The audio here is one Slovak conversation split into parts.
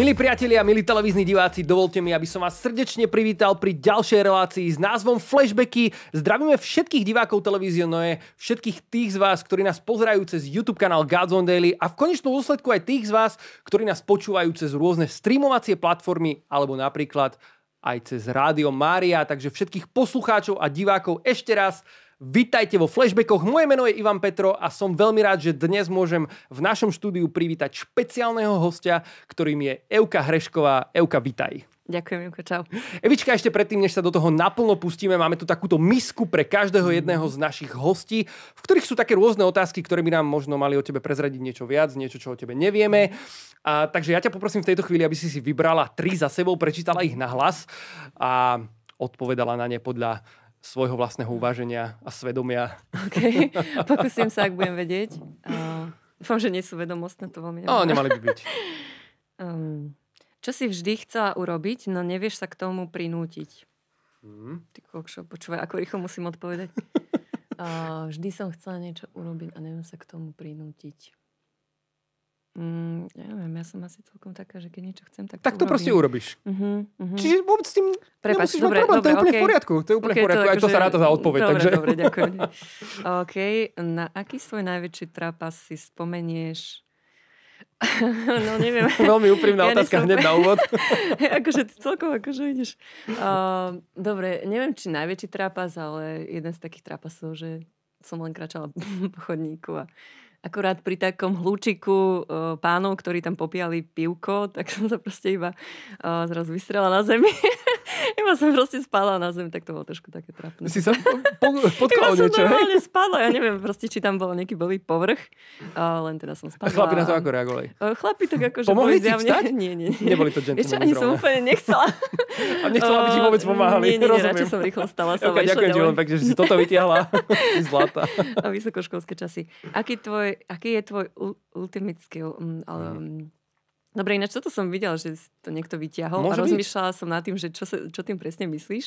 Milí priatelia, milí televízni diváci, dovolte mi, aby som vás srdečne privítal pri ďalšej relácii s názvom Flashbacky. Zdravíme všetkých divákov televízie Noe, všetkých tých z vás, ktorí nás pozerajú cez YouTube kanál Gods on Daily a v konečnom dôsledku aj tých z vás, ktorí nás počúvajú cez rôzne streamovacie platformy alebo napríklad aj cez Rádio Mária. Takže všetkých poslucháčov a divákov ešte raz Vítajte vo flashbackoch. Moje meno je Ivan Petro a som veľmi rád, že dnes môžem v našom štúdiu privítať špeciálneho hostia, ktorým je Euka Hrešková. Euka, vítaj. Ďakujem, Juko, čau. Evička, ešte predtým, než sa do toho naplno pustíme, máme tu takúto misku pre každého mhm. jedného z našich hostí, v ktorých sú také rôzne otázky, ktoré by nám možno mali o tebe prezradiť niečo viac, niečo, čo o tebe nevieme. Mhm. A, takže ja ťa poprosím v tejto chvíli, aby si si vybrala tri za sebou, prečítala ich na hlas a odpovedala na ne podľa svojho vlastného uváženia a svedomia. OK, pokúsim sa, ak budem vedieť. Uh, dúfam, že nie sú vedomostné, to veľmi... No, nemali by byť. um, čo si vždy chcela urobiť, no nevieš sa k tomu prinútiť? Mm. Ty kokšo, počúvaj, ako rýchlo musím odpovedať. uh, vždy som chcela niečo urobiť a neviem sa k tomu prinútiť. Mm, ja neviem, ja som asi celkom taká, že keď niečo chcem, tak Tak to, to urobím. proste urobíš. Mm-hmm, Čiže vôbec s tým Prepač, nemusíš dobre, mať problém, dobre, to je úplne okay. v poriadku. To je úplne okay, v poriadku, to, aj to že... Akože- sa ráta za odpoveď. Dobre, takže... dobre, ďakujem. OK, na aký svoj najväčší trápas si spomenieš No neviem. Veľmi úprimná ja otázka hneď na úvod. akože ty celkovo akože ideš. Uh, dobre, neviem, či najväčší trápas, ale jeden z takých trápasov, že som len kračala po chodníku a akorát pri takom hľúčiku e, pánov, ktorí tam popíjali pivko, tak som sa proste iba e, zrazu vystrela na zemi. Iba som proste spala na zemi, tak to bolo trošku také trápne. Si sa po, potkal Iba niečo, som normálne spala, ja neviem proste, či tam bol nejaký bový povrch, a len teda som spala. A chlapi na to ako reagovali? E, chlapi tak ako, že Pomohli boli zjavne... Vstať? Nie, nie, nie. Neboli to gentlemen. Ešte ani som úplne nechcela. a nechcela, aby ti e, vôbec pomáhali. Nie, nie, nie radšej som rýchlo stala. Som okay, ďakujem ti veľmi pekne, že si toto vytiahla. si zlata. A vysokoškolské časy. Aký, tvoj, aký je tvoj ultimátny um, mm. um, Dobre, ináč toto som videla, že to niekto vyťahol Môže a rozmýšľala byť. som nad tým, že čo, sa, čo tým presne myslíš.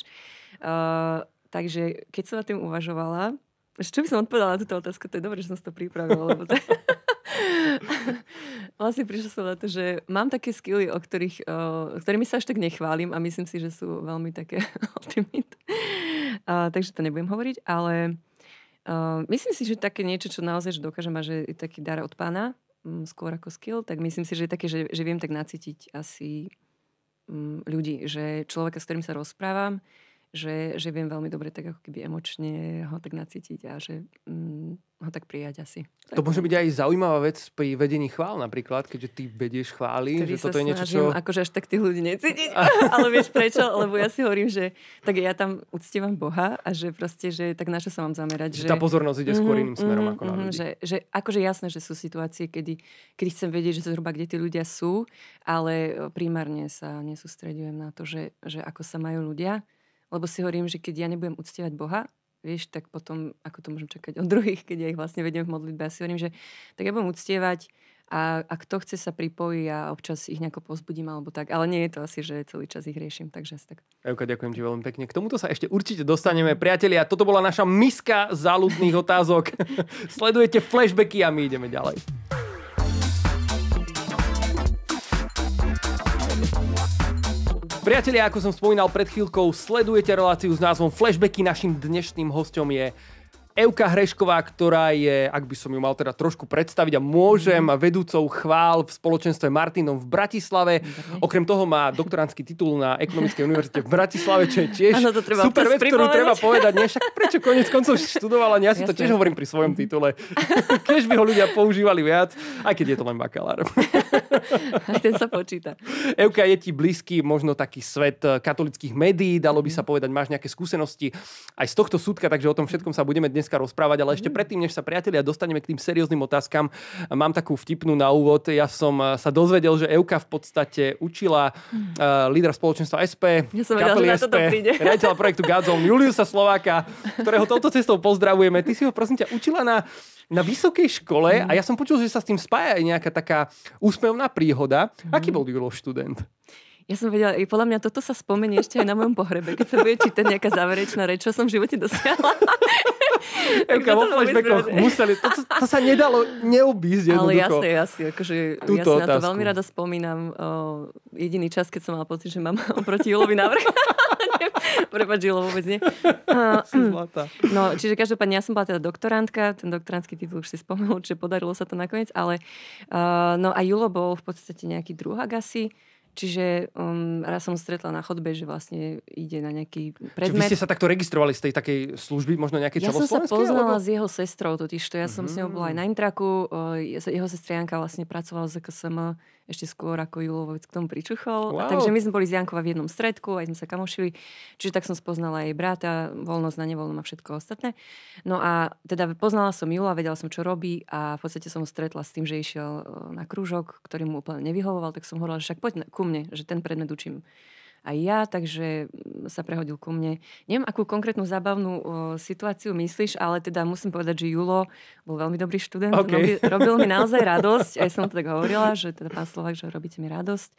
Uh, takže keď som nad tým uvažovala, čo by som odpovedala na túto otázku, to je dobré, že som si to pripravila, lebo to... vlastne prišla som na to, že mám také skily, o ktorých, uh, ktorými sa až tak nechválim a myslím si, že sú veľmi také ultimate. Uh, takže to nebudem hovoriť, ale uh, myslím si, že také niečo, čo naozaj že dokážem a že je taký dar od pána, Mm, skôr ako skill, tak myslím si, že je také, že, že viem tak nacítiť asi mm, ľudí, že človeka, s ktorým sa rozprávam, že, že viem veľmi dobre tak ako keby emočne ho tak nacítiť a že mm, ho tak prijať asi. Tak to môže byť no. aj zaujímavá vec pri vedení chvál napríklad, keďže ty vedieš chvály, Ktorý že toto je niečo, čo... akože až tak tých ľudí necítiť, ale vieš prečo? Lebo ja si hovorím, že tak ja tam uctievam Boha a že proste, že tak na čo sa mám zamerať. Že, že tá pozornosť ide skôr mhm, iným smerom mm, ako na mhm, ľudí. Že, že akože jasné, že sú situácie, kedy, kedy chcem vedieť, že zhruba kde tí ľudia sú, ale primárne sa nesústredujem na to, že, že ako sa majú ľudia lebo si hovorím, že keď ja nebudem uctievať Boha, vieš, tak potom, ako to môžem čakať od druhých, keď ja ich vlastne vedem v modlitbe, ja si hovorím, že tak ja budem uctievať a, a kto chce sa pripojí a občas ich nejako pozbudím alebo tak. Ale nie je to asi, že celý čas ich riešim, takže asi tak. Euka, ďakujem ti veľmi pekne. K tomuto sa ešte určite dostaneme. Priatelia, toto bola naša miska záľudných otázok. Sledujete flashbacky a my ideme ďalej. Priatelia, ako som spomínal pred chvíľkou, sledujete reláciu s názvom Flashbacky. Našim dnešným hostom je Euka Hrešková, ktorá je, ak by som ju mal teda trošku predstaviť a môžem, mhm. vedúcou chvál v spoločenstve Martinom v Bratislave. Okrem toho má doktorantský titul na Ekonomickej univerzite v Bratislave, čo je tiež ano, to treba super vec, ktorú treba povedať. Nie, však prečo konec koncov študovala, ja si to tiež hovorím pri svojom titule. Keď by ho ľudia používali viac, aj keď je to len bakalár. Aj ten sa počíta. Euka, je ti blízky možno taký svet eh, katolických médií, dalo by mhm. sa povedať, máš nejaké skúsenosti aj z tohto súdka, takže o tom všetkom sa budeme dneska rozprávať, ale ešte mhm. predtým, než sa priatelia dostaneme k tým serióznym otázkam, mám takú vtipnú na úvod. Ja som eh, sa dozvedel, že Euka v podstate učila uh, lídra spoločenstva SP, ja som vedel, že SP, riaditeľa projektu Godzone, Juliusa Slováka, ktorého touto cestou pozdravujeme. Ty si ho prosím ťa učila na na vysokej škole mm. a ja som počul, že sa s tým spája aj nejaká taká úspevná príhoda. Mm. Aký bol Jurov študent? Ja som vedela, i podľa mňa toto sa spomenie ešte aj na mojom pohrebe, keď sa bude čítať nejaká záverečná reč, čo som v živote dosiahla. Euka vo flashbackoch museli, to, to, sa nedalo neobísť jednoducho. Ale jasne, jasne, akože Túto ja si otázku. na to veľmi rada spomínam. O, jediný čas, keď som mala pocit, že mám oproti Julovi návrh. Prepač, Julo, vôbec nie. Mm. no, čiže každopádne, ja som bola teda doktorantka, ten doktorantský titul už si spomenul, že podarilo sa to nakoniec, ale uh, no a Julo bol v podstate nejaký druhá asi. Čiže um, raz som stretla na chodbe, že vlastne ide na nejaký predmet. Čiže vy ste sa takto registrovali z tej takej služby, možno nejakej Ja som sa poznala alebo... s jeho sestrou totiž, to ja mm-hmm. som s ňou bola aj mm. na Intraku, jeho sestra Janka vlastne pracovala z KSM ešte skôr ako Julovec k tomu pričuchol. Wow. A takže my sme boli z Jankova v jednom stredku, aj sme sa kamošili, čiže tak som spoznala jej bráta, voľnosť na nevoľnom a všetko ostatné. No a teda poznala som Jula, vedela som, čo robí a v podstate som ho stretla s tým, že išiel e, na krúžok, ktorý mu úplne nevyhovoval, tak som hovorila, že však poď ku mne, že ten predmet učím aj ja, takže mm, sa prehodil ku mne. Neviem, akú konkrétnu zábavnú o, situáciu myslíš, ale teda musím povedať, že Julo bol veľmi dobrý študent, okay. robil, robil mi naozaj radosť, aj som to tak hovorila, že teda pán Slovak, že robíte mi radosť,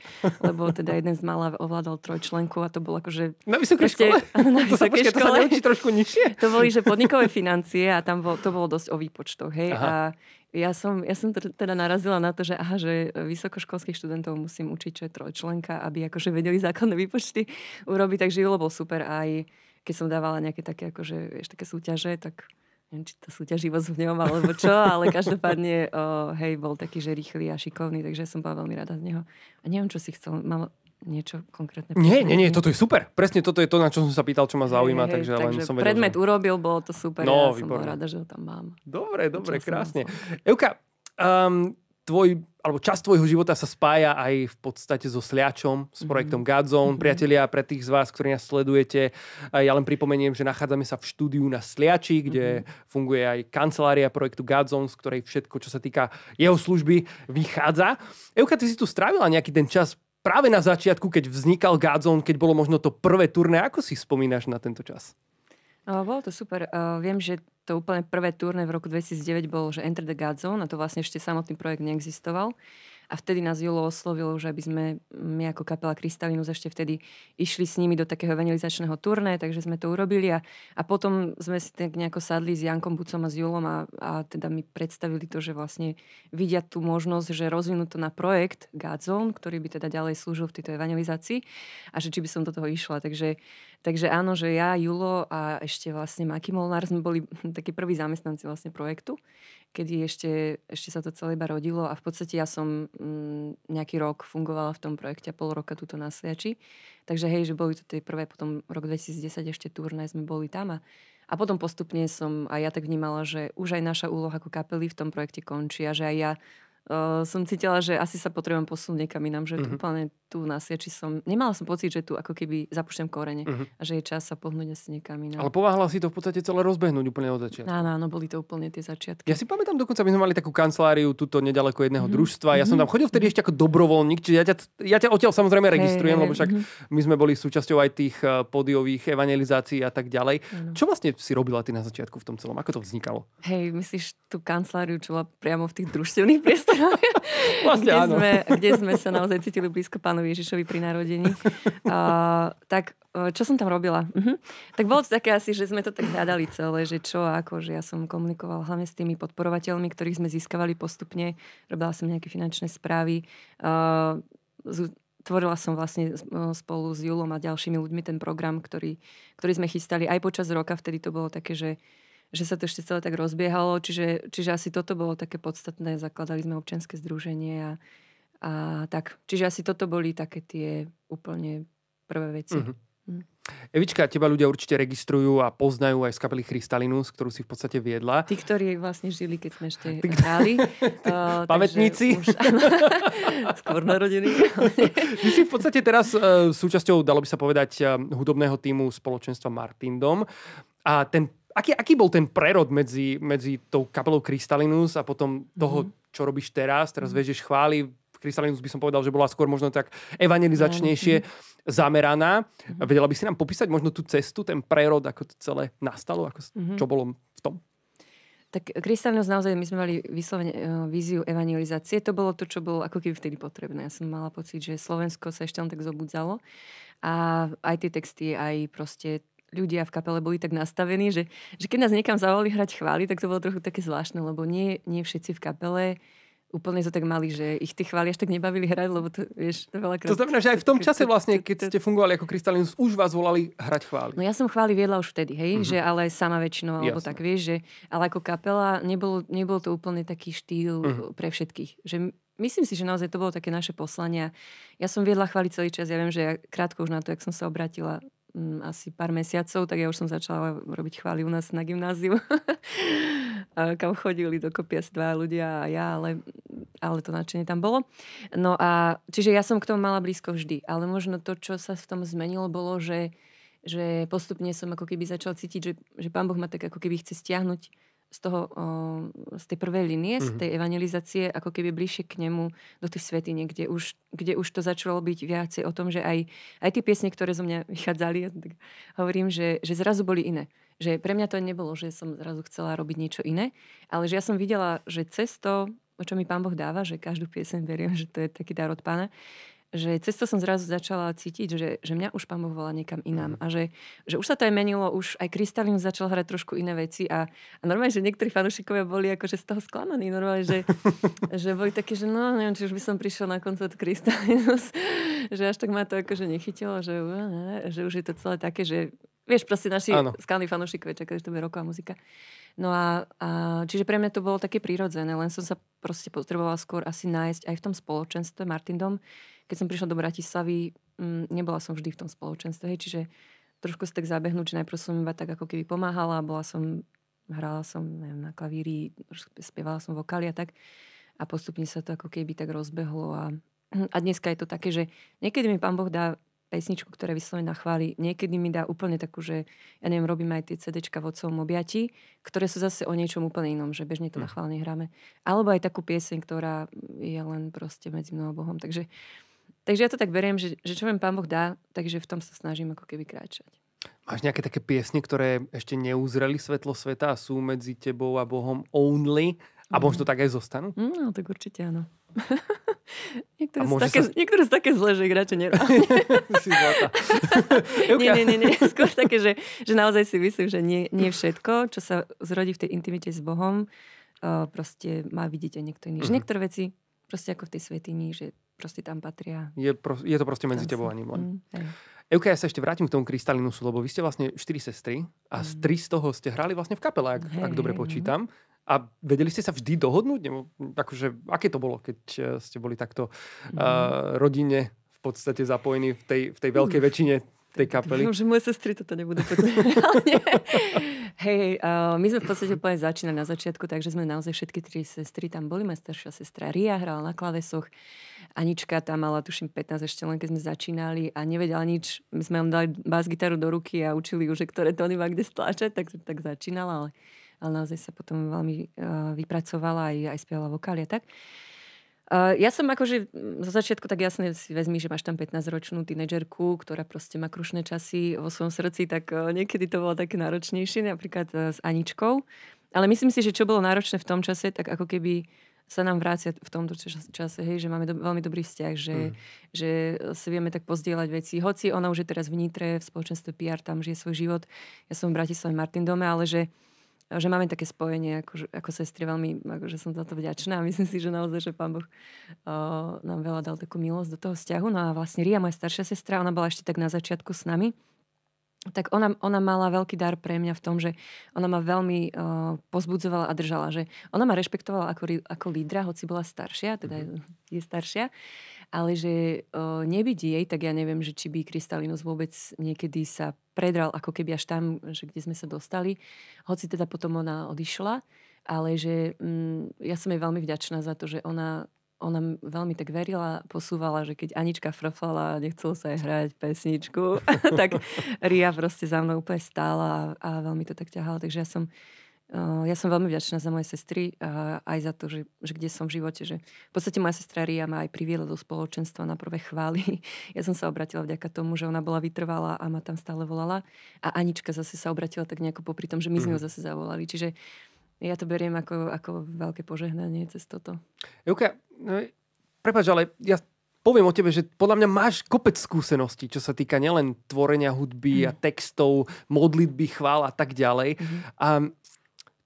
lebo teda jeden z mala ovládal trojčlenku a to bolo akože... Na vysokej škole? Na vysokej to sa, počkej, škole. To sa trošku nižšie? To boli, že podnikové financie a tam bol, to bolo dosť o výpočtoch, hej. Aha. A ja som, ja som teda narazila na to, že aha, že vysokoškolských študentov musím učiť, čo je trojčlenka, aby akože vedeli základné výpočty urobiť, takže Julo bol super aj keď som dávala nejaké také, akože, vieš, také súťaže, tak neviem, či tá súťaživosť v ňom alebo čo, ale každopádne, oh, hej, bol taký, že rýchly a šikovný, takže som bola veľmi rada z neho. A neviem, čo si chcel, mal niečo konkrétne? Nie, nie, nie, toto je super. Presne toto je to, na čo som sa pýtal, čo ma zaujíma. Hej, takže, len takže som vedel, predmet že... urobil, bolo to super. No, ja som rada, že ho tam mám. Dobre, dobre, krásne. Euka, um, tvoj, alebo čas tvojho života sa spája aj v podstate so Sliačom, s mhm. projektom mm-hmm. Godzone. Mm-hmm. Priatelia, pre tých z vás, ktorí nás sledujete, ja len pripomeniem, že nachádzame sa v štúdiu na Sliači, kde mm-hmm. funguje aj kancelária projektu Godzone, z ktorej všetko, čo sa týka jeho služby, vychádza. Euka, ty si tu strávila nejaký ten čas práve na začiatku, keď vznikal Godzone, keď bolo možno to prvé turné. Ako si spomínaš na tento čas? Uh, bolo to super. Uh, viem, že to úplne prvé turné v roku 2009 bolo, že Enter the Godzone a to vlastne ešte samotný projekt neexistoval. A vtedy nás Julo oslovilo, že aby sme my ako kapela Kristalinus ešte vtedy išli s nimi do takého evangelizačného turné, takže sme to urobili a, a potom sme si tak nejako sadli s Jankom Bucom a s Julom a, a teda mi predstavili to, že vlastne vidia tú možnosť, že rozvinú to na projekt Godzone, ktorý by teda ďalej slúžil v tejto evangelizácii a že či by som do toho išla. Takže Takže áno, že ja, Julo a ešte vlastne Maki Molnár sme boli takí prví zamestnanci vlastne projektu, kedy ešte, ešte sa to celé iba rodilo a v podstate ja som mm, nejaký rok fungovala v tom projekte, a pol roka tuto na Sviači. Takže hej, že boli to tie prvé, potom rok 2010 ešte turné sme boli tam a a potom postupne som aj ja tak vnímala, že už aj naša úloha ako kapely v tom projekte končí a že aj ja Eh, som cítila, že asi sa potrebujem posunúť niekam inám, že mm-hmm. úplne tu na sieči som... Nemala som pocit, že tu ako keby zapúšťam korene mm-hmm. a že je čas sa pohnúť asi niekam inám. Ale pováhala si to v podstate celé rozbehnúť úplne od začiatku. Áno, áno, boli to úplne tie začiatky. Ja si pamätám, dokonca my sme mali takú kanceláriu tuto nedaleko jedného mm-hmm. družstva. Ja som mhm. tam chodil vtedy mhm. ešte ako dobrovoľník, čiže ja ťa, ja ťa odtiaľ samozrejme registrujem, hey, lebo však mm-hmm. my sme boli súčasťou aj tých eh, podiových evangelizácií a tak ďalej. Ano. Čo vlastne si robila ty na začiatku v tom celom? Ako to vznikalo? Hej, myslíš tú kanceláriu, čo bola priamo v tých družstevných priestoroch? vlastne kde, Sme, kde sme sa naozaj cítili blízko pánovi Ježišovi pri narodení. Uh, tak e, čo som tam robila? Uh-huh. Tak bolo to také asi, že sme to tak hľadali celé, že čo ako, že ja som komunikoval hlavne s tými podporovateľmi, ktorých sme získavali postupne. Robila som nejaké finančné správy. Uh, z, tvorila som vlastne e, spolu s Julom a ďalšími ľuďmi ten program, ktorý, ktorý sme chystali aj počas roka. Vtedy to bolo také, že uh, že sa to ešte celé tak rozbiehalo, čiže, čiže asi toto bolo také podstatné. Zakladali sme občianske združenie a, a tak. Čiže asi toto boli také tie úplne prvé veci. Mm-hmm. Evička, teba ľudia určite registrujú a poznajú aj z kapely Krystalinus, ktorú si v podstate viedla. Tí, ktorí vlastne žili, keď sme ešte Tí, hrali. uh, eh, pamätníci? Už, skôr narodení. Ty si v podstate teraz uh, súčasťou, dalo by sa povedať, uh, hudobného týmu spoločenstva Martindom. A ten aký, aký bol ten prerod medzi, medzi tou kapelou kristalinus a potom toho, mm čo robíš teraz? Teraz mm vežeš chváli. Krystalinus by som povedal, že bola skôr možno tak evangelizačnejšie mm zameraná. mm Vedela by si nám popísať možno tú cestu, ten prerod, ako to celé nastalo, ako, mm čo bolo v tom? Tak Kristianos naozaj, my sme mali vyslovene e, víziu evangelizácie. To bolo to, čo bolo ako keby vtedy potrebné. Ja som mala pocit, že Slovensko sa ešte len tak zobudzalo. A aj tie texty, aj proste ľudia v kapele boli tak nastavení, že, že keď nás niekam zavolali hrať chvály, tak to bolo trochu také zvláštne, lebo nie, nie všetci v kapele úplne to tak mali, že ich tie chvály až tak nebavili hrať, lebo to, vieš, to krát... To znamená, že aj v tom čase vlastne, keď ste fungovali ako Kristalinus, už vás volali hrať chvály. No ja som chvály viedla už vtedy, hej, mm-hmm. že ale sama väčšinou, alebo Jasne. tak, vieš, že... Ale ako kapela nebolo, nebol to úplne taký štýl mm-hmm. pre všetkých. Že myslím si, že naozaj to bolo také naše poslania. Ja som viedla chváli celý čas, ja viem, že ja krátko už na to, jak som sa obratila Mm, asi pár mesiacov, tak ja už som začala robiť chvály u nás na gymnáziu, kam chodili dokopy asi dva ľudia a ja, ale, ale to nadšenie tam bolo. No a čiže ja som k tomu mala blízko vždy, ale možno to, čo sa v tom zmenilo, bolo, že, že postupne som ako keby začala cítiť, že, že pán Boh ma tak ako keby chce stiahnuť z, toho, z tej prvej linie, mm-hmm. z mhm. tej evangelizácie, ako keby bližšie k nemu do tej svety kde už, kde už to začalo byť viacej o tom, že aj, aj tie piesne, ktoré zo mňa vychádzali, ja tak hovorím, že, že zrazu boli iné. Že pre mňa to nebolo, že som zrazu chcela robiť niečo iné, ale že ja som videla, že cesto, o čo mi pán Boh dáva, že každú piesen beriem, že to je taký dar od pána, že cez to som zrazu začala cítiť, že, že mňa už pamovala niekam inám. Mm. A že, že už sa to aj menilo, už aj Kristalín začal hrať trošku iné veci. A, a normálne, že niektorí fanúšikovia boli akože z toho sklamaní. Normálne, že, že boli také, že no, neviem, či už by som prišiel na koncert Kristalinus. že až tak ma to akože nechytilo, že, že už je to celé také, že vieš, proste naši ano. skalní fanúšikovia čakali, že to bude roková muzika. No a, a čiže pre mňa to bolo také prírodzené, len som sa proste potrebovala skôr asi nájsť aj v tom spoločenstve Martindom, keď som prišla do Bratislavy, m, mm, nebola som vždy v tom spoločenstve, hej, čiže trošku si tak zabehnúť, že najprv som iba tak ako keby pomáhala, bola som, hrála som neviem, na klavíri, spievala som vokály a tak. A postupne sa to ako keby tak rozbehlo. A, a dneska je to také, že niekedy mi pán Boh dá pesničku, ktorá vyslovene nachváli. Niekedy mi dá úplne takú, že ja neviem, robím aj tie CDčka v otcovom objati, ktoré sú zase o niečom úplne inom, že bežne to na hm. chválne hráme. Alebo aj takú pieseň, ktorá je len proste medzi mnou a Bohom. Takže Takže ja to tak beriem, že, že čo mi Pán Boh dá, takže v tom sa snažím ako keby kráčať. Máš nejaké také piesne, ktoré ešte neuzreli svetlo sveta a sú medzi tebou a Bohom only? A možno mhm. tak aj zostanú? Mm, no, tak určite áno. niektoré, sú také, sa... niektoré sú také zlé, že ich radšej nerobím. si nie, nie, nie, nie. Skôr také, že, že naozaj si myslím, že nie, nie všetko, čo sa zrodí v tej intimite s Bohom, uh, proste má vidieť aj niekto iný. Mm-hmm. Že mhm. niektoré veci, proste ako v tej svetini, že proste tam patria. Je, pro, je to proste medzi tebou a ním len. Mm, Euka, ja sa ešte vrátim k tomu Krystalinusu, lebo vy ste vlastne štyri sestry a mm. z tri z toho ste hrali vlastne v kapele, ak, hey, ak dobre počítam. No. A vedeli ste sa vždy dohodnúť? Nebo, akože, aké to bolo, keď eh, ste boli takto mm. uh, rodine v podstate zapojení v tej, v tej veľkej mm. väčšine tej kapely? Dúfam, že moje sestry toto nebudú počítať. Hej, uh, my sme v podstate úplne začínali na začiatku, takže sme naozaj všetky tri sestry tam boli. Moja staršia sestra Ria hrala na klavesoch, Anička tam mala tuším 15 ešte len, keď sme začínali a nevedela nič. My sme vám dali bás gitaru do ruky a učili už, že ktoré tóny má kde stlačať, tak, tak začínala, ale, ale naozaj sa potom veľmi uh, vypracovala aj, aj spievala vokály a tak. Uh, Uh, ja som akože mm, za začiatku tak jasne si vezmi, že máš tam 15-ročnú tínedžerku, ktorá proste má krušné časy vo svojom srdci, tak uh, niekedy to bolo také náročnejšie, napríklad uh, s Aničkou. Ale myslím si, že čo bolo náročné v tom čase, tak ako keby sa nám vrácia v tomto čase, hej, že máme do, veľmi dobrý vzťah, že, mm. že si vieme tak pozdieľať veci. Hoci ona už je teraz v Nitre, v spoločenstve PR, tam žije svoj život. Ja som v Bratislave Martin Dome, ale že že máme také spojenie ako, ako sestry veľmi, akože som za to vďačná a myslím si, že naozaj, že pán Boh o, nám veľa dal takú milosť do toho vzťahu. No a vlastne Ria, moja staršia sestra, ona bola ešte tak na začiatku s nami tak ona, ona mala veľký dar pre mňa v tom, že ona ma veľmi uh, pozbudzovala a držala, že ona ma rešpektovala ako, ako lídra, hoci bola staršia, teda mm-hmm. je staršia, ale že uh, eh, nebyť jej, tak ja neviem, že či by Kristalinus vôbec niekedy sa predral ako keby až tam, že kde sme sa dostali, hoci teda potom ona odišla, ale že mm, ja som jej veľmi vďačná za to, že ona ona veľmi tak verila, posúvala, že keď Anička frfala a nechcela sa jej hrať pesničku, tak Ria proste za mnou úplne stála a, a veľmi to tak ťahala. Takže ja som, uh, ja som veľmi vďačná za moje sestry a aj za to, že, že kde som v živote. Že v podstate moja sestra Ria ma aj priviedla do spoločenstva na prvé chvály. Ja som sa obratila vďaka tomu, že ona bola vytrvalá a ma tam stále volala. A Anička zase sa obratila tak nejako popri tom, že my sme mhm. ju zase zavolali. Čiže ja to beriem ako, ako veľké požehnanie cez toto. Euka, No, Prepač, ale ja poviem o tebe, že podľa mňa máš kopec skúseností, čo sa týka nielen tvorenia hudby mm. a mhm. textov, modlitby, chvál a tak ďalej. Mm. A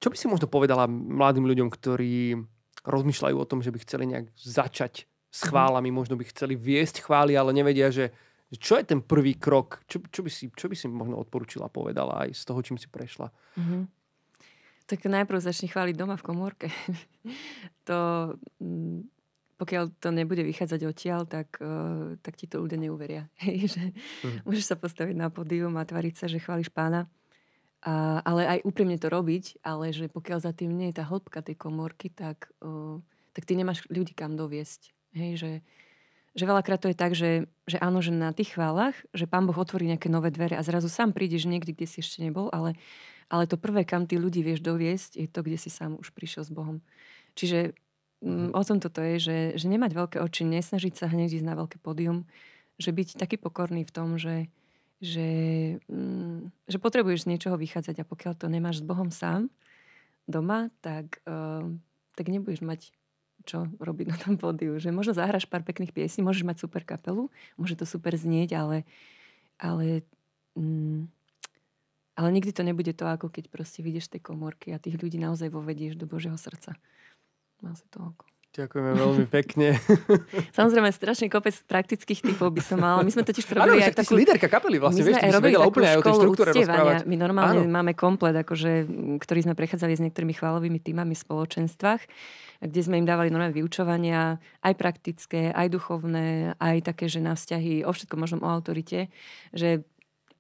čo by si možno povedala mladým ľuďom, ktorí rozmýšľajú o tom, že by chceli nejak začať s mhm. chválami, možno by chceli viesť chvály, ale nevedia, že čo je ten prvý krok? Čo, čo, by, si, čo by si možno odporúčila, povedala aj z toho, čím si prešla? Mm-hmm. Tak najprv začni chváliť doma v komórke. to mm, pokiaľ to nebude vychádzať odtiaľ, tak, uh, tak ti to ľudia neuveria. Hej, že mm. Môžeš sa postaviť na pódium a tvariť sa, že chváliš pána. A, ale aj úprimne to robiť, ale že pokiaľ za tým nie je tá hĺbka tej komórky, tak, uh, tak ty nemáš ľudí kam doviesť. Hej, že, že veľakrát to je tak, že, že áno, že na tých chválach, že pán Boh otvorí nejaké nové dvere a zrazu sám prídeš niekde, kde si ešte nebol, ale, ale to prvé, kam ty ľudí vieš doviesť, je to, kde si sám už prišiel s Bohom. Čiže Mm, mhm. o tom toto je, že, že nemať veľké oči, nesnažiť sa hneď ísť na veľké pódium, že byť taký pokorný v tom, že, že, mm, že potrebuješ z niečoho vychádzať a pokiaľ to nemáš s Bohom sám doma, tak, uh, tak nebudeš mať čo robiť na tom pódiu. Že možno zahraš pár pekných piesní, môžeš mať super kapelu, môže to super znieť, ale, ale, mm, ale nikdy to nebude to, ako keď proste vidieš tie komorky a tých ľudí naozaj vovedieš do Božieho srdca. Asi toľko. Ďakujeme veľmi pekne. Samozrejme, strašný kopec praktických typov by som mal. My sme totiž robili aj takú... líderka kapely vlastne, my vieš, ty robili takú úplne aj o tej My normálne Áno. máme komplet, akože, ktorý sme prechádzali s niektorými chválovými týmami v spoločenstvách, kde sme im dávali normálne vyučovania, aj praktické, aj duchovné, aj také, že na vzťahy, o všetko možno o autorite, že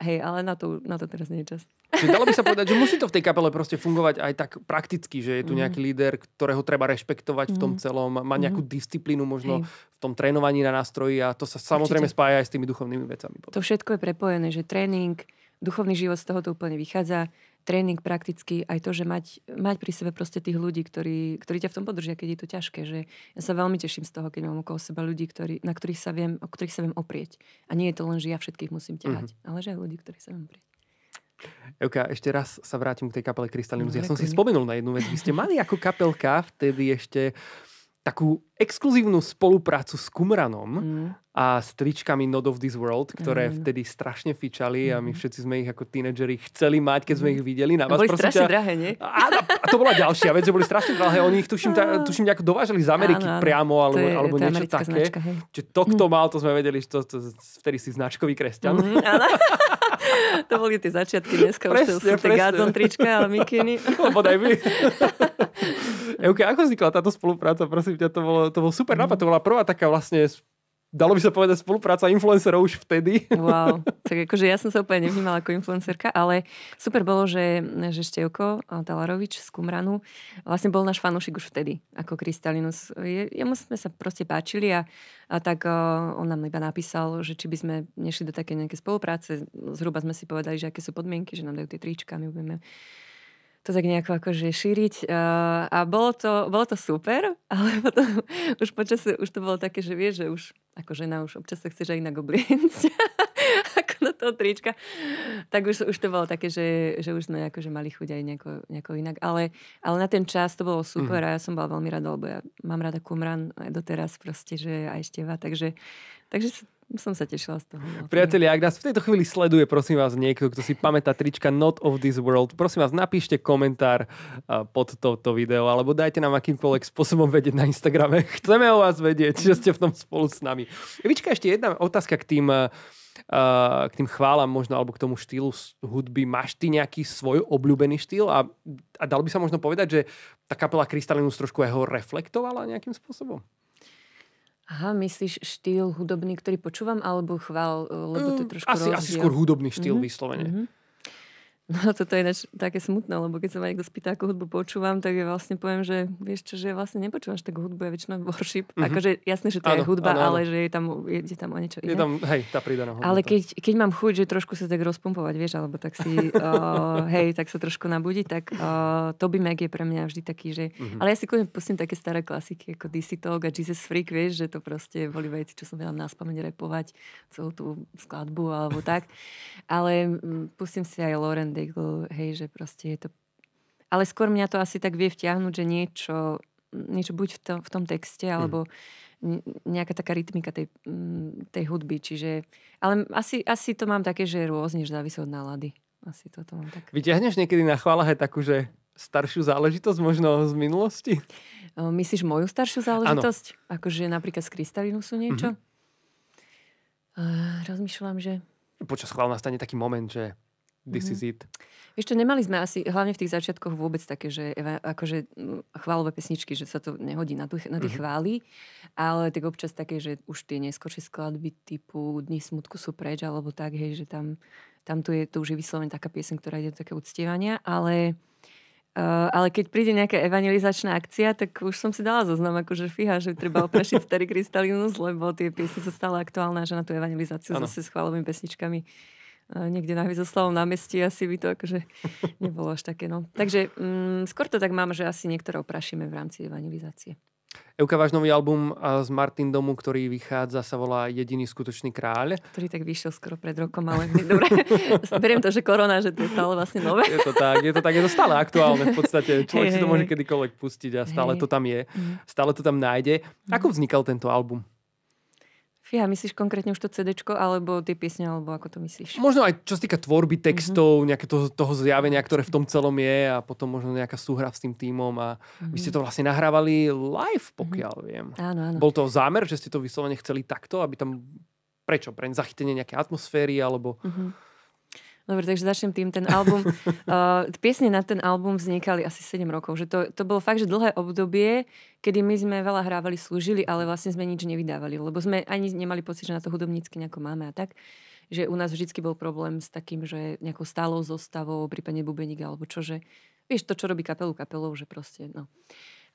hej, ale na to, na to teraz nie je čas. Čiže dalo by sa povedať, že musí to v tej kapele proste fungovať aj tak prakticky, že je tu mhm. nejaký líder, ktorého treba rešpektovať mm. v tom mhm. celom, má mhm. nejakú disciplínu možno Hej. v tom trénovaní na nástroji a to sa samozrejme Určite. spája aj s tými duchovnými vecami. Potom. To všetko je prepojené, že tréning, duchovný život z toho to úplne vychádza, tréning prakticky, aj to, že mať, mať pri sebe proste tých ľudí, ktorí, ktorí ťa v tom podržia, keď je to ťažké. Že ja sa veľmi teším z toho, keď mám okolo seba ľudí, ktorí, na ktorých sa viem, o ktorých sa viem oprieť. A nie je to len, že ja všetkých musím ťahať, mm-hmm. ale že aj ľudí, ktorí sa viem oprieť. Euka, ešte raz sa vrátim k tej kapele Krystalinus. ja som si spomenul na jednu vec. Vy ste mali ako kapelka vtedy ešte takú exkluzívnu spoluprácu s Kumranom mm. a s tričkami Not of This World, ktoré mm. vtedy strašne fičali a my mm. všetci sme ich ako tínedžeri chceli mať, keď sme mm. ich videli. Na vás, boli strašne ťa... drahé, nie? A, a to bola ďalšia vec, že boli strašne drahé. Oni ich tuším, ta, tuším nejako dovážali z Ameriky áno, áno. priamo alebo, je, alebo niečo také. Značka, Čiže to, kto hm. mal, to sme vedeli, že to, to, vtedy si značkový kresťan. Mm, áno. to boli tie začiatky dneska, presne, už to sú tie Gadzon trička, ale mikiny. Lebo daj mi. Euke, ako vznikla táto spolupráca? Prosím ťa, to bolo, to bol super mm. nápad. To bola prvá taká vlastne dalo by sa povedať, spolupráca influencerov už vtedy. Wow, tak akože ja som sa úplne nevnímala ako influencerka, ale super bolo, že, že Števko Dalarovič z Kumranu vlastne bol náš fanúšik už vtedy, ako Kristalinus. Jemu sme sa proste páčili a, a tak uh, on nám iba napísal, že či by sme nešli do také nejaké spolupráce. Zhruba sme si povedali, že aké sú podmienky, že nám dajú tie trička, my budeme to tak nejako akože šíriť uh, a bolo, to, bolo to super, ale potom už počasie, už to bolo také, že vieš, že už ako žena už občas sa chceš aj na obliecť ako na toho trička. Tak už, už to bolo také, že, že už sme akože mali chuť aj nejako, nejako inak. Ale, ale na ten čas to bolo super mm. a ja som bola veľmi rada, lebo ja mám rada Kumran aj doteraz proste, že aj števa. Takže, takže som sa tešila z toho. No, Priatelia, ak nás v tejto chvíli sleduje, prosím vás, niekto, kto si pamätá trička Not of this world, prosím vás, napíšte komentár pod toto video, alebo dajte nám akýmkoľvek spôsobom vedieť na Instagrame. Chceme o vás vedieť, že ste v tom spolu s nami. Evička, ešte jedna otázka k tým k tým chválam možno, alebo k tomu štýlu hudby. Máš ty nejaký svoj obľúbený štýl? A, a dal by sa možno povedať, že tá kapela Kristalinus trošku jeho reflektovala nejakým spôsobom? Aha, myslíš štýl hudobný, ktorý počúvam, alebo chvál, eh, lebo to je mm, trošku Asi, asi skôr hudobný štýl mm-hmm. vyslovene. Mm-hmm. No toto je ináč také smutné, lebo keď sa ma niekto spýta, akú hudbu počúvam, tak ja vlastne poviem, že vieš čo, že vlastne nepočúvaš takú hudbu, je väčšinou worship. Mm-hmm. Akože jasné, že to áno, je hudba, áno, áno. ale že je tam, je, je tam o niečo iné. Je tam, hej, tá pridaná hudba. Ale keď, keď mám chuť, že trošku sa tak rozpumpovať, vieš, alebo tak si, uh, hej, tak sa trošku nabudí, tak uh, Toby Mac je pre mňa vždy taký, že... Mm-hmm. Ale ja si kľudne pustím také staré klasiky, ako DC Talk a Jesus Freak, vieš, že to proste boli veci, čo som vedela náspameň repovať, celú tú skladbu alebo tak. Ale mm, pustím si aj Lauren Diggle, hej, že proste je to... Ale skôr mňa to asi tak vie vtiahnuť, že niečo, niečo buď v tom, v tom texte, hmm. alebo nejaká taká rytmika tej, mm, tej hudby. Čiže, ale asi, asi to mám také, že rôzne, že závisí od nálady. Asi toto mám tak. Vyťahneš niekedy na chválach takú, že staršiu záležitosť možno z minulosti? O, myslíš moju staršiu záležitosť? Ano. Akože napríklad z sú niečo? Mm-hmm. Uh, rozmýšľam, že... Počas chvál nastane taký moment, že this mm-hmm. is it. Mhm. Ešte nemali sme asi, hlavne v tých začiatkoch vôbec také, že akože mm, chválové pesničky, že sa to nehodí na, tých, na tie mm-hmm. chvály, ale tak občas také, že už tie neskôršie skladby typu Dni smutku sú preč, alebo tak, hej, že tam, tam tu je, to už je vyslovene taká piesen, ktorá ide do také uctievania, ale Uh, ale keď príde nejaká evangelizačná akcia, tak už som si dala zoznam, akože fíha, že treba oprašiť starý krystalinus, lebo tie piesne sa stále aktuálne, že na tú evangelizáciu ano. zase s chválovými pesničkami niekde na Vizoslavom námestí asi by to akože nebolo až také. No. Takže mm, skôr to tak mám, že asi niektoré oprašíme v rámci evangelizácie. Euka, váš nový album z Martin Domu, ktorý vychádza, sa volá Jediný skutočný kráľ. Ktorý tak vyšiel skoro pred rokom, ale dobre. Beriem to, že korona, že to je stále vlastne nové. Je to tak, je to tak, je to stále aktuálne v podstate. Človek hey, si to môže kedykoľvek pustiť a stále hey. to tam je. Mhm. Stále to tam nájde. Mhm. Ako vznikal tento album? Fíha, myslíš konkrétne už to CD, alebo tie piesne, alebo ako to myslíš? Možno aj čo sa týka tvorby textov, mm-hmm. nejaké toho, toho zjavenia, ktoré v tom celom je a potom možno nejaká súhra s tým týmom a mm-hmm. vy mhm. ste to vlastne nahrávali live, pokiaľ mm-hmm. viem. Áno, áno. Bol to zámer, že ste to vyslovene chceli takto, aby tam prečo? Pre zachytenie nejaké atmosféry alebo... Mm-hmm Dobre, takže začnem tým. Ten album, uh, piesne na ten album vznikali asi 7 rokov. Že to, to bolo fakt, že dlhé obdobie, kedy my sme veľa hrávali, slúžili, ale vlastne sme nič nevydávali, lebo sme ani nemali pocit, že na to hudobnícky nejako máme a tak že u nás vždycky bol problém s takým, že nejakou stálou zostavou, prípadne bubeník alebo čo, že vieš to, čo robí kapelu kapelou, že proste, no. Uh,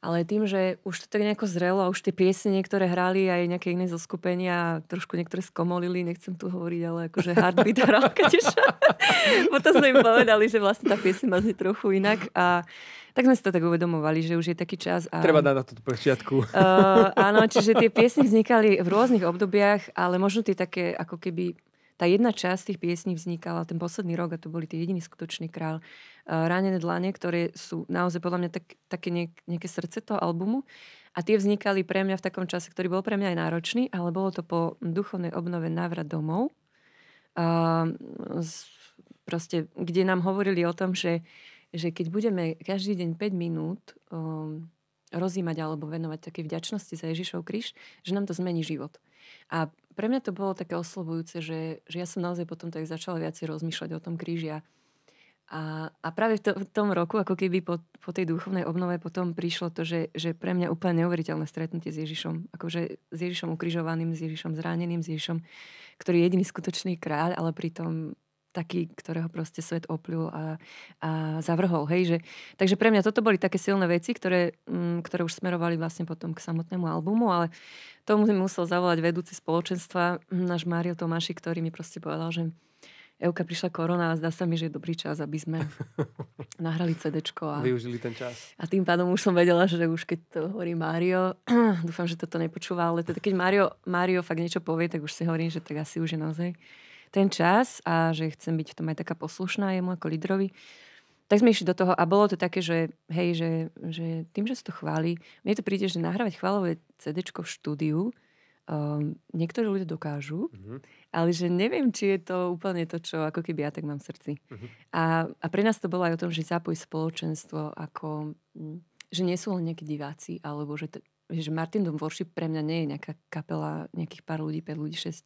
ale tým, že už to tak nejako zrelo a už tie piesne niektoré hrali aj nejaké iné zo skupenia a trošku niektoré skomolili, nechcem tu hovoriť, ale akože Heartbeat hral Kateša. Potom sme im povedali, že vlastne tá piesne má trochu inak a tak sme si to tak uvedomovali, že už je taký čas. A... Treba dať na to počiatku. Uh, áno, čiže tie piesne vznikali v rôznych obdobiach, ale možno tie také ako keby tá jedna časť tých piesní vznikala ten posledný rok a to boli tie jediný skutočný král. Uh, eh, Ránené dlane, ktoré sú naozaj podľa mňa tak, také niek, nejaké srdce toho albumu. A tie vznikali pre mňa v takom čase, ktorý bol pre mňa aj náročný, ale bolo to po duchovnej obnove návrat domov. Uh, proste, kde nám hovorili o tom, že, že keď budeme každý deň 5 minút um, ehm, rozímať alebo venovať také vďačnosti za Ježišov kríž, že nám to zmení život. A pre mňa to bolo také oslovujúce, že, že ja som naozaj potom tak začala viacej rozmýšľať o tom kríži a, a, a práve v, to, v tom roku, ako keby po, po tej duchovnej obnove potom prišlo to, že, že pre mňa úplne neuveriteľné stretnutie s Ježišom. Akože s Ježišom ukrižovaným, s Ježišom zraneným, s Ježišom, ktorý je jediný skutočný kráľ, ale pritom taký, ktorého proste svet oplil a, a zavrhol. Hej, že, takže pre mňa toto boli také silné veci, ktoré, m, mm, ktoré už smerovali vlastne potom k samotnému albumu, ale tomu musel zavolať vedúci spoločenstva, hm, náš Mário Tomáši, ktorý mi proste povedal, že Euka prišla korona a zdá sa mi, že je dobrý čas, aby sme nahrali CD. A, Využili ten čas. A tým pádom už som vedela, že už keď to hovorí Mário, dúfam, že toto nepočúva, ale teda keď Mário, Mário fakt niečo povie, tak už si hovorím, že tak asi už je naozaj ten čas a že chcem byť v tom aj taká poslušná jemu ako lídrovi, tak sme išli do toho a bolo to také, že hej, že, že tým, že sa to chváli, mne to príde, že nahrávať chválové CD v štúdiu, um, niektorí ľudia dokážu, mm-hmm. ale že neviem, či je to úplne to, čo ako keby ja tak mám v srdci. Mm-hmm. A, a pre nás to bolo aj o tom, že zapoj spoločenstvo, ako, že nie sú len nejakí diváci, alebo že, t- že Martin Dom Worship pre mňa nie je nejaká kapela nejakých pár ľudí, 5 ľudí, 6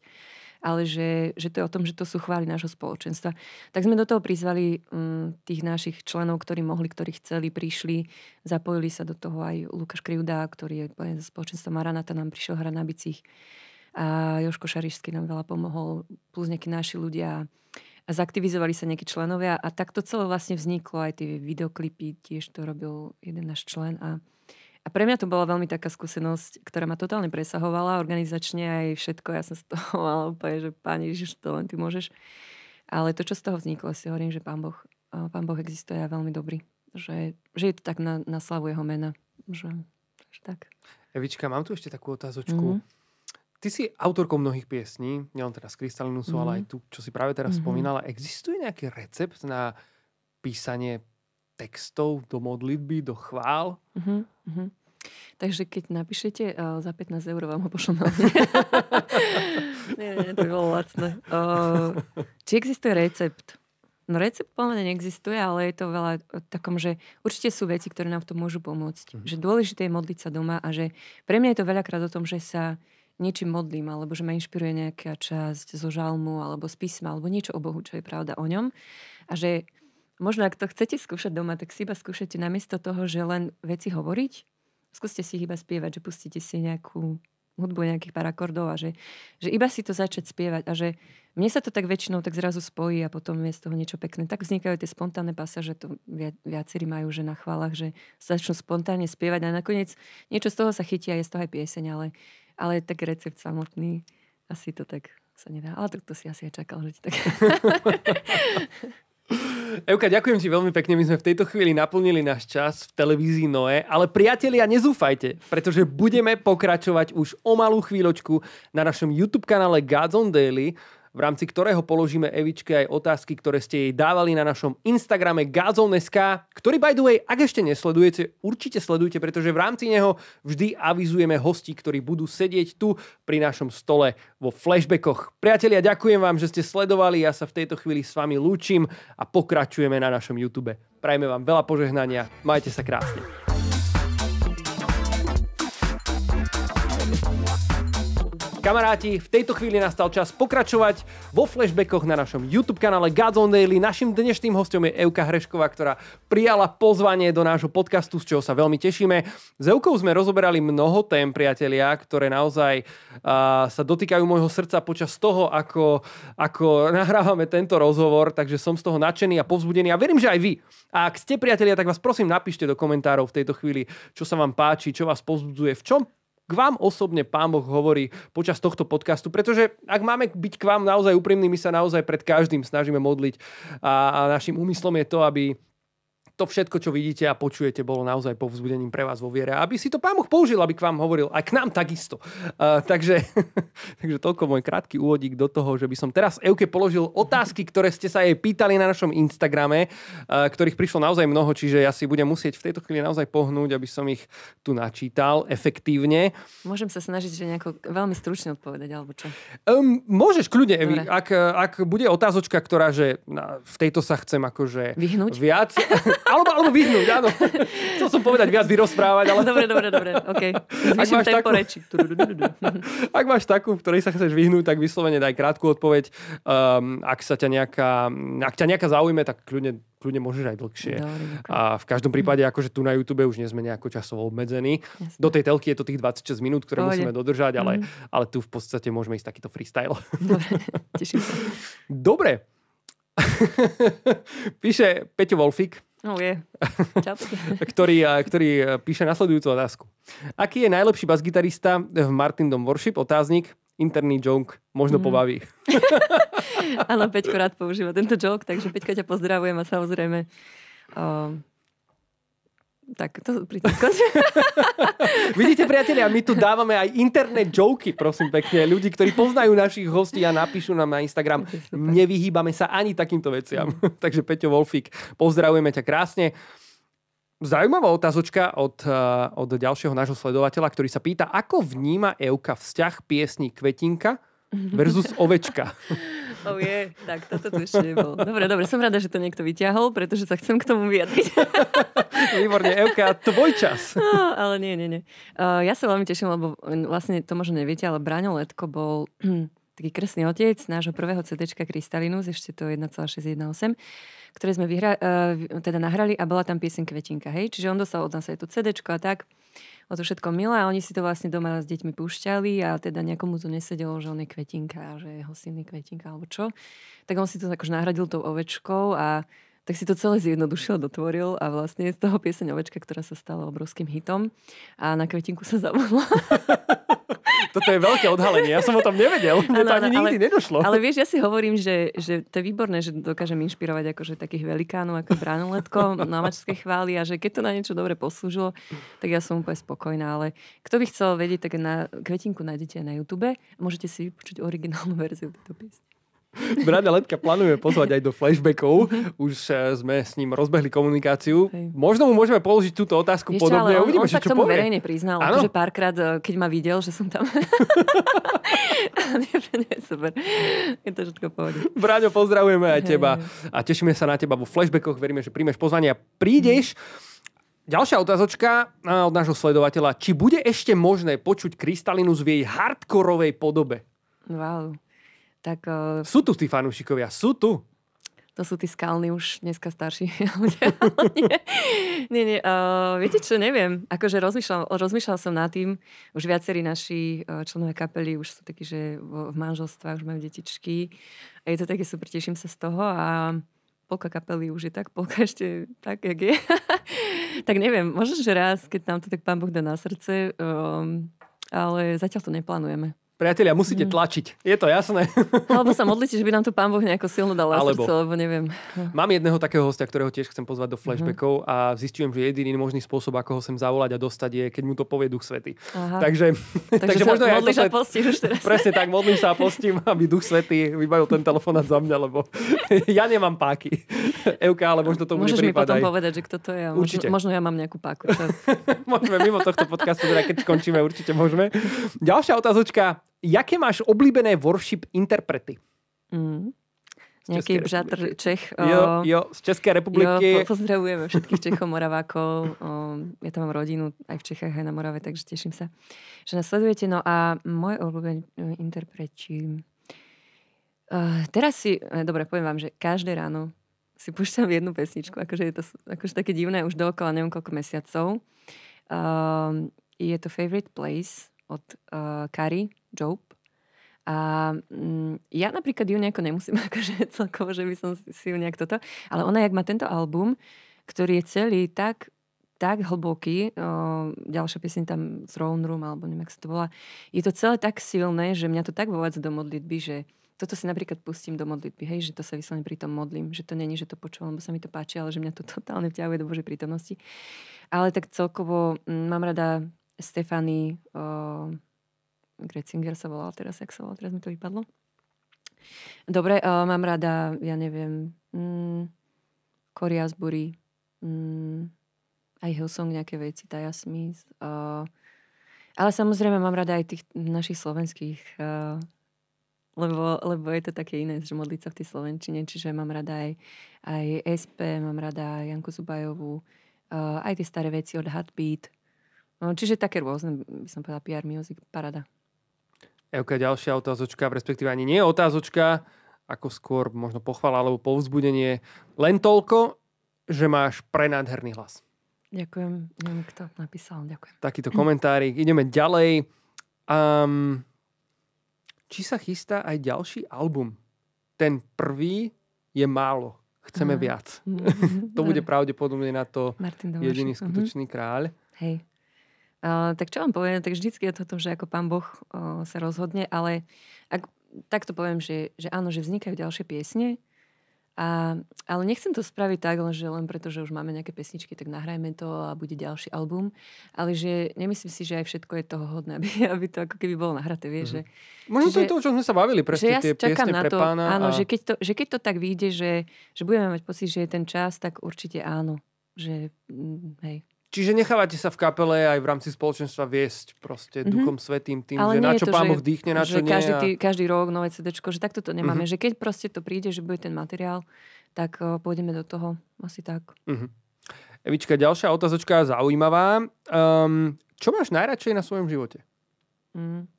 ale že, že to je o tom, že to sú chvály nášho spoločenstva. Tak sme do toho prizvali um, tých našich členov, ktorí mohli, ktorí chceli, prišli, zapojili sa do toho aj Lukáš Krivda, ktorý je spojený zo spoločenstva Maranata, nám prišiel hrať na bicích a Joško Šarišský nám veľa pomohol, plus nejakí naši ľudia a zaktivizovali sa nejakí členovia a takto celé vlastne vzniklo aj tie videoklipy, tiež to robil jeden náš člen a a pre mňa to bola veľmi taká skúsenosť, ktorá ma totálne presahovala organizačne aj všetko. Ja som z toho mala úplne, že pani že to len ty môžeš. Ale to, čo z toho vzniklo, si hovorím, že pán Boh, eh, pán boh existuje a veľmi dobrý. Že, že je to tak na, na slavu jeho mena. Že, že tak. Evička, mám tu ešte takú otázočku. Mm-hmm. Ty si autorkou mnohých piesní, nielen teraz Kristalinusu, mm-hmm. ale mhm. aj tu, čo si práve teraz mm-hmm. spomínala. Existuje nejaký recept na písanie textov do modlitby, do chvál. Uh-huh, uh-huh. Takže keď napíšete, uh, za 15 eur vám ho pošlom na mňa. nie, nie, to bolo lacné. Uh, či existuje recept? No recept po mne neexistuje, ale je to veľa o eh, takom, že určite sú veci, ktoré nám v tom môžu pomôcť. Uh-huh. Že dôležité je modliť sa doma a že pre mňa je to veľakrát o tom, že sa niečím modlím, alebo že ma inšpiruje nejaká časť zo žalmu, alebo z písma, alebo niečo o Bohu, čo je pravda o ňom. A že možno ak to chcete skúšať doma, tak si iba skúšate namiesto toho, že len veci hovoriť, skúste si ich iba spievať, že pustíte si nejakú hudbu nejakých pár akordov a že, že iba si to začať spievať a že mne sa to tak väčšinou tak zrazu spojí a potom je z toho niečo pekné. Tak vznikajú tie spontánne pasaže, to viacerí majú, že na chválach, že začnú spontánne spievať a nakoniec niečo z toho sa chytí a je z toho aj pieseň, ale, ale tak recept samotný asi to tak sa nedá. Ale to, to si asi aj čakal, že ti tak... Euka, ďakujem ti veľmi pekne. My sme v tejto chvíli naplnili náš čas v televízii Noe, ale priatelia, nezúfajte, pretože budeme pokračovať už o malú chvíľočku na našom YouTube kanále Gods on Daily v rámci ktorého položíme Evičke aj otázky, ktoré ste jej dávali na našom Instagrame gazon.sk, ktorý by the way, ak ešte nesledujete, určite sledujte, pretože v rámci neho vždy avizujeme hostí, ktorí budú sedieť tu pri našom stole vo flashbackoch. Priatelia, ďakujem vám, že ste sledovali, ja sa v tejto chvíli s vami lúčim a pokračujeme na našom YouTube. Prajme vám veľa požehnania, majte sa krásne. Kamaráti, v tejto chvíli nastal čas pokračovať vo flashbackoch na našom YouTube kanále Godzone Daily. Našim dnešným hostom je Euka Hrešková, ktorá prijala pozvanie do nášho podcastu, z čoho sa veľmi tešíme. S Eukou sme rozoberali mnoho tém, priatelia, ktoré naozaj uh, sa dotýkajú môjho srdca počas toho, ako, ako nahrávame tento rozhovor, takže som z toho nadšený a povzbudený a verím, že aj vy. A ak ste priatelia, tak vás prosím napíšte do komentárov v tejto chvíli, čo sa vám páči, čo vás povzbudzuje, v čom k vám osobne Pán Boh hovorí počas tohto podcastu, pretože ak máme byť k vám naozaj úprimní, my sa naozaj pred každým snažíme modliť a, a našim úmyslom je to, aby to všetko, čo vidíte a počujete, bolo naozaj povzbudením pre vás vo viere. Aby si to Pán Boh použil, aby k vám hovoril. Aj k nám takisto. Uh, takže, takže toľko môj krátky úvodík do toho, že by som teraz Euke položil otázky, ktoré ste sa jej pýtali na našom Instagrame, uh, ktorých prišlo naozaj mnoho, čiže ja si budem musieť v tejto chvíli naozaj pohnúť, aby som ich tu načítal efektívne. Môžem sa snažiť, že nejako veľmi stručne odpovedať, alebo čo? Um, môžeš kľudne, Evi, ak, ak bude otázočka, ktorá že na, v tejto sa chcem akože... Vyhnúť? Viac, Alebo, alebo vyhnúť, áno. Chcel som povedať viac vyrozprávať, ale... Dobre, dobre, dobre, OK. Zvýšim tempo takú... reči. Ak máš takú, v ktorej sa chceš vyhnúť, tak vyslovene daj krátku odpoveď. Um, ak, sa ťa nejaká, ak ťa nejaká zaujme, tak kľudne kľudne môžeš aj dlhšie. Dobre, a v každom prípade, akože tu na YouTube už nie sme nejako časovo obmedzení. Jasne. Do tej telky je to tých 26 minút, ktoré Pohode. musíme dodržať, ale, mm. ale tu v podstate môžeme ísť takýto freestyle. Dobre, teším sa. Dobre. Píše Peťo Wolfik, No je. ktorý, eh, ktorý eh, píše nasledujúcu otázku. Aký je najlepší basgitarista v Martin Dom Worship? Otáznik interný joke možno mm. pobaví. Áno, Peťko rád používa tento joke, takže Peťka ťa pozdravujem a samozrejme um, tak to pri tom Vidíte, priatelia, my tu dávame aj internet joky, prosím pekne. Ľudí, ktorí poznajú našich hostí a napíšu nám na Instagram. Nevyhýbame sa ani takýmto veciam. Takže Peťo Wolfík, pozdravujeme ťa krásne. Zaujímavá otázočka od, eh, od ďalšieho nášho sledovateľa, ktorý sa pýta, ako vníma Euka vzťah piesni Kvetinka versus Ovečka? Oh je, yeah. tak toto tu ešte nebol. Dobre, dobre, som rada, že to niekto vyťahol, pretože sa chcem k tomu vyjadriť. Výborne, Evka, tvoj čas. No, ale nie, nie, nie. Uh, ja sa veľmi teším, lebo vlastne to možno neviete, ale Braňo Letko bol taký krsný otec nášho prvého CD Kristalinu, ešte to 1,618, ktoré sme vyhra, uh, teda nahrali a bola tam piesen Kvetinka, hej? Čiže on dostal od nás aj to CD a tak o to všetko milé a oni si to vlastne doma s deťmi púšťali a teda nejakomu to nesedelo, že on je kvetinka, že jeho syn je kvetinka alebo čo. Tak on si to akože nahradil tou ovečkou a tak si to celé zjednodušil, dotvoril a vlastne z toho pieseň Ovečka, ktorá sa stala obrovským hitom a na kvetinku sa zavolala. Toto je veľké odhalenie, ja som o tom nevedel, mne ano, to ani nikdy ale, nedošlo. Ale vieš, ja si hovorím, že, že to je výborné, že dokážem inšpirovať akože takých velikánov ako Branuletko na mačské chvály a že keď to na niečo dobre poslúžilo, tak ja som úplne spokojná, ale kto by chcel vedieť, tak na kvetinku nájdete aj na YouTube, môžete si vypočuť originálnu verziu tejto piesne. Brada Letka plánuje pozvať aj do flashbackov. Už eh, sme s ním rozbehli komunikáciu. Hej. Možno mu môžeme položiť túto otázku Ešte, podobne. Ale on, Uvidíme, on sa k tomu povie. verejne priznal, ano? že akože párkrát, eh, keď ma videl, že som tam. super. Je to všetko pohodne. Braňo, pozdravujeme aj teba. A tešíme sa na teba vo flashbackoch. Veríme, že príjmeš pozvanie a prídeš. Hm. Ďalšia otázočka eh, od nášho sledovateľa. Či bude ešte možné počuť krystalinu z jej hardkorovej podobe? Wow tak... Uh, sú tu tí fanúšikovia, sú tu. To sú tí skalní už dneska starší ľudia. nie, nie, uh, viete čo, neviem. Akože rozmýšľal, rozmýšľal som nad tým, už viacerí naši uh, členové kapely už sú takí, že v, v manželstvách už majú detičky. A je to také super, teším sa z toho a polka kapely už je tak, polka ešte tak, jak je. tak neviem, možno, že raz, keď nám to tak pán Boh dá na srdce, um, ale zatiaľ to neplánujeme. Priatelia, musíte mm. tlačiť. Je to jasné. Alebo sa modlite, že by nám tu pán Boh nejako silno dal alebo, srdce, alebo neviem. Mám jedného takého hostia, ktorého tiež chcem pozvať do mhm. flashbackov mm. a zistujem, že jediný možný spôsob, ako ho sem zavolať a dostať, je, keď mu to povie Duch svety. Aha. Takže, takže, takže možno ja to, a už teraz. Presne tak, modlím sa a postím, aby Duch Svetý vybavil ten telefonát za mňa, lebo ja nemám páky. Euka, ale možno to Môžeš mi potom aj. povedať, že kto to je. Určite. Možno, možno ja mám nejakú páku. môžeme mimo tohto podcastu, teda keď skončíme, určite môžeme. Ďalšia otázočka jaké máš oblíbené worship interprety? Mm. Nejaký bratr Čech. Jo, jo, z Českej republiky. Jo, pozdravujeme všetkých Čechov, Moravákov. Ja tam mám rodinu aj v Čechách, aj na Morave, takže teším sa, že nás sledujete. No a môj obľúbený interpreti... Uh, teraz si, eh, dobre, poviem vám, že každé ráno si púšťam jednu pesničku, akože je to akože také divné už dookola neviem koľko mesiacov. Uh, je to Favorite Place od uh, Kari, Job. A mm, ja napríklad ju nejako nemusím akože celkovo, že by som si ju nejak toto, ale ona, jak má tento album, ktorý je celý tak tak hlboký, o, ďalšia piesň tam Throne Room, alebo neviem, ako sa to volá, je to celé tak silné, že mňa to tak vovádza do modlitby, že toto si napríklad pustím do modlitby, hej, že to sa vyslovene pri tom modlím, že to není, že to počúvam, lebo sa mi to páči, ale že mňa to totálne vťahuje do Božej prítomnosti. Ale tak celkovo m, mm, mám rada Stefany, Gretzinger sa volal teraz, jak sa volal, teraz mi to vypadlo. Dobre, uh, mám rada, ja neviem, mm, Koriasbury, mm, aj Hillsong nejaké veci, Taya Smith. Uh, ale samozrejme mám rada aj tých našich slovenských, uh, lebo, lebo je to také iné, že modliť sa v tej Slovenčine, čiže mám rada aj, aj SP, mám rada Janku Zubajovú, uh, aj tie staré veci od Hatbeat. No, čiže také rôzne, by som povedala, PR music, parada. Euka, ďalšia otázočka, respektíve ani nie otázočka, ako skôr možno pochvala alebo povzbudenie. Len toľko, že máš prenádherný hlas. Ďakujem, neviem kto napísal, ďakujem. Takýto komentárik. Ideme ďalej. Um, či sa chystá aj ďalší album? Ten prvý je málo. Chceme mhm. viac. mm to bude pravdepodobne na to jediný mhm. skutočný mm-hmm. kráľ. Hej tak čo vám poviem, tak vždycky je to o tom, že ako pán Boh uh, sa rozhodne, ale ak, tak to poviem, že, že áno, že vznikajú ďalšie piesne, a, ale nechcem to spraviť tak, že len preto, že už máme nejaké pesničky, tak nahrajme to a bude ďalší album. Ale že nemyslím si, že aj všetko je toho hodné, aby, aby to ako keby bolo nahraté, vieš. Mm-hmm. Možno to je to, o čo čom sme sa bavili, presne ja tie piesne na to, pre pána. Áno, a... že, keď to, že keď to tak vyjde, že, že budeme mať pocit, že je ten čas, tak určite áno. Že, mm, hej, Čiže nechávate sa v kapele aj v rámci spoločenstva viesť proste mm-hmm. duchom svetým tým, Ale že na čo to, pán Boh dýchne, na čo nie. Každý, a... tý, každý rok nové CD, že takto to nemáme. Mm-hmm. Že keď proste to príde, že bude ten materiál, tak uh, pôjdeme do toho. Asi tak. Mm-hmm. Evička, ďalšia otázočka zaujímavá. Um, čo máš najradšej na svojom živote? Mm.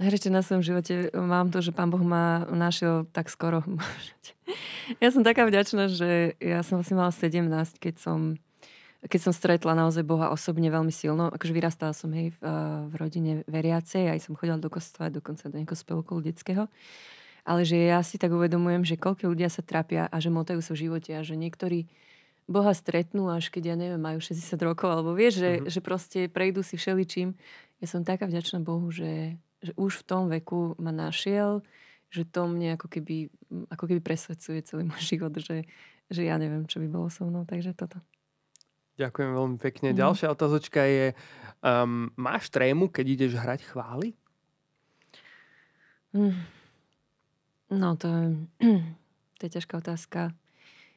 Najradšej na svojom živote e, mám to, že pán Boh ma našiel tak skoro. ja som taká vďačná, že ja som asi mala 17, keď som keď som stretla naozaj Boha osobne veľmi silno, akože vyrastala som hej v, eh, v rodine veriacej, aj som chodila do kostola, dokonca do nejakého spevokolu detského. Ale že ja si tak uvedomujem, že koľko ľudia sa trápia a že motajú sa v živote a že niektorí Boha stretnú až keď, ja neviem, majú 60 rokov, alebo vieš, že, mm-hmm. že proste prejdú si všeličím. Ja som taká vďačná Bohu, že, že už v tom veku ma našiel, že to mne ako keby, ako keby presvedcuje celý môj život, že, že ja neviem, čo by bolo so mnou, takže toto. Ďakujem veľmi pekne. Mm. Ďalšia otázočka je, um, máš trému, keď ideš hrať chvály? Mm. No to je, to je ťažká otázka.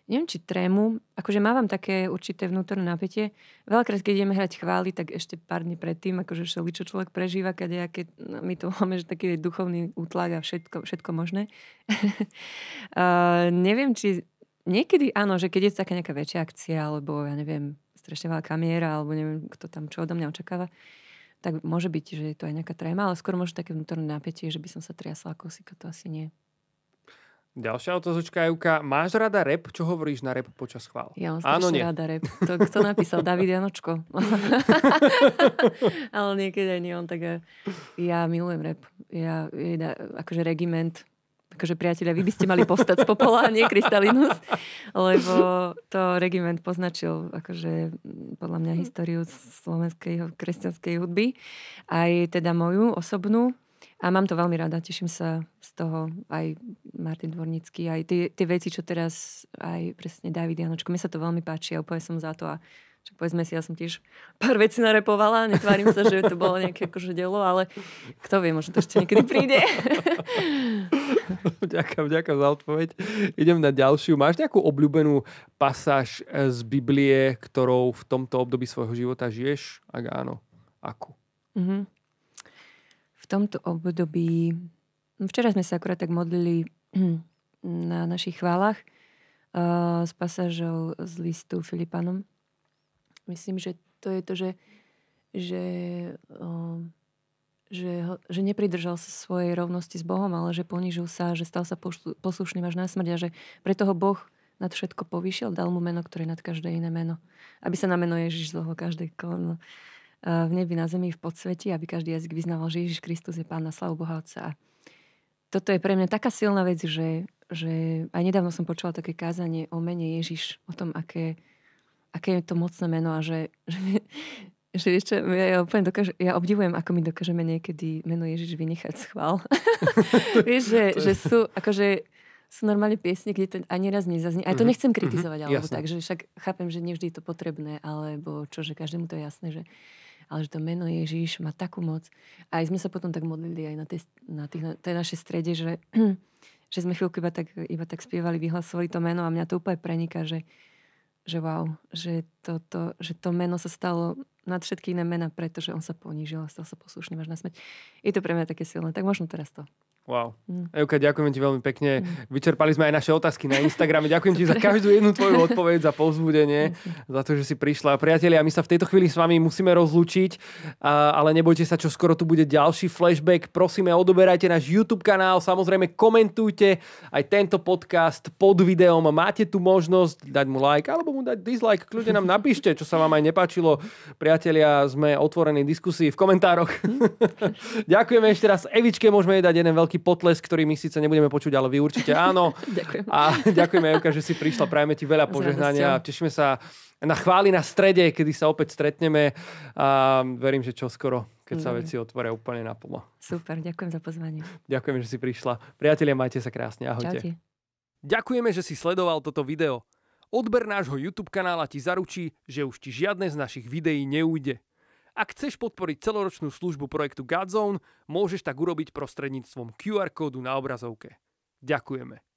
Neviem, či trému, akože mávam také určité vnútorné napätie. Veľakrát, keď ideme hrať chvály, tak ešte pár dní predtým, akože všeli, čo človek prežíva, keď no, my to máme, že taký duchovný útlak a všetko, všetko možné. uh, neviem, či niekedy áno, že keď je to taká nejaká väčšia akcia, alebo ja neviem, strašne veľa kamiera, alebo neviem, kto tam čo odo mňa očakáva, tak môže byť, že je to aj nejaká tréma, ale skôr môže také vnútorné napätie, že by som sa triasla ako si, to asi nie. Ďalšia otázočka, Juka. Máš rada rep? Čo hovoríš na rep počas chvál? Ja mám Áno, nie. rada rep. To, kto napísal? David Janočko. Ale niekedy aj nie on. Tak ja, ja milujem rep. Ja, ja, akože regiment Takže priatelia, vy by ste mali povstať z popola, nie Kristalinus, lebo to regiment poznačil akože podľa mňa históriu slovenskej kresťanskej hudby, aj teda moju osobnú. A mám to veľmi rada, teším sa z toho aj Martin Dvornický, aj tie, tie veci, čo teraz aj presne David Janočko. Mne sa to veľmi páči a úplne som za to a čo povedzme si, ja som tiež pár vecí narepovala, netvárim sa, že to bolo nejaké akože delo, ale kto vie, možno to ešte niekedy príde. ďakujem, ďakujem za odpoveď. Idem na ďalšiu. Máš nejakú obľúbenú pasáž eh, z Biblie, ktorou v tomto období svojho života žiješ? Ak áno, akú? Mm-hmm. V tomto období... No včera sme sa akurát tak modlili na našich chválach uh, s pasážou z listu Filipanom. Myslím, že to je to, že, že uh, že, že nepridržal sa svojej rovnosti s Bohom, ale že ponižil sa, že stal sa poslušným až na smrť a že preto ho Boh nad všetko povýšil, dal mu meno, ktoré je nad každé iné meno. Aby sa na meno Ježiš zloho každé kolno e, v nebi, na zemi, v podsveti, aby každý jazyk vyznával, že Ježiš Kristus je Pán na slavu Boha Otca. A toto je pre mňa taká silná vec, že, že aj nedávno som počula také kázanie o mene Ježiš, o tom, aké, aké je to mocné meno a že, že, že vieš čo, ja, úplne dokážu, ja obdivujem, ako my dokážeme niekedy meno Ježiš vynechať schvál. vieš, že, je... že sú, akože sú normálne piesne, kde to ani raz nezaznie. Aj to mhm. nechcem mhm. kritizovať, mm-hmm, alebo jasne. tak, že však chápem, že nevždy je to potrebné, alebo čo, že každému to je jasné, že ale že to meno Ježiš má takú moc. A aj sme sa potom tak modlili aj na tej, na tých, na tej našej strede, že, že sme chvíľku iba tak, iba tak spievali, vyhlasovali to meno a mňa to úplne preniká, že, že wow, že to, to, že to meno sa stalo nad všetky iné mena, pretože on sa ponížil a stal sa poslušným až na smrť. Je to pre mňa také silné. Tak možno teraz to. Wow. Mm. Euka, ďakujem ti veľmi pekne. Mm. Vyčerpali sme aj naše otázky na Instagrame. Ďakujem ti za každú jednu tvoju odpoveď, za povzbudenie, za to, že si prišla. Priatelia, my sa v tejto chvíli s vami musíme rozlúčiť, ale nebojte sa, čo skoro tu bude ďalší flashback. Prosíme, odoberajte náš YouTube kanál, samozrejme komentujte aj tento podcast pod videom. Máte tu možnosť dať mu like alebo mu dať dislike. Kľudne nám napíšte, čo sa vám aj nepáčilo. Priatelia, sme otvorení diskusii v komentároch. Mm. Hm? Ďakujeme ešte raz Evičke, môžeme jej dať jeden veľký nejaký potlesk, ktorý my síce nebudeme počuť, ale vy určite áno. ďakujem. A ďakujeme, Euka, že si prišla. Prajeme ti veľa požehnania a tešíme sa na chváli na strede, kedy sa opäť stretneme a verím, že čoskoro, keď sa mhm. veci otvoria úplne naplno. Super, ďakujem za pozvanie. Ďakujem, že si prišla. Priatelia, majte sa krásne. Ahojte. Čaute. Ďakujeme, že si sledoval toto video. Odber nášho YouTube kanála ti zaručí, že už ti žiadne z našich videí neújde. Ak chceš podporiť celoročnú službu projektu Godzone, môžeš tak urobiť prostredníctvom QR kódu na obrazovke. Ďakujeme.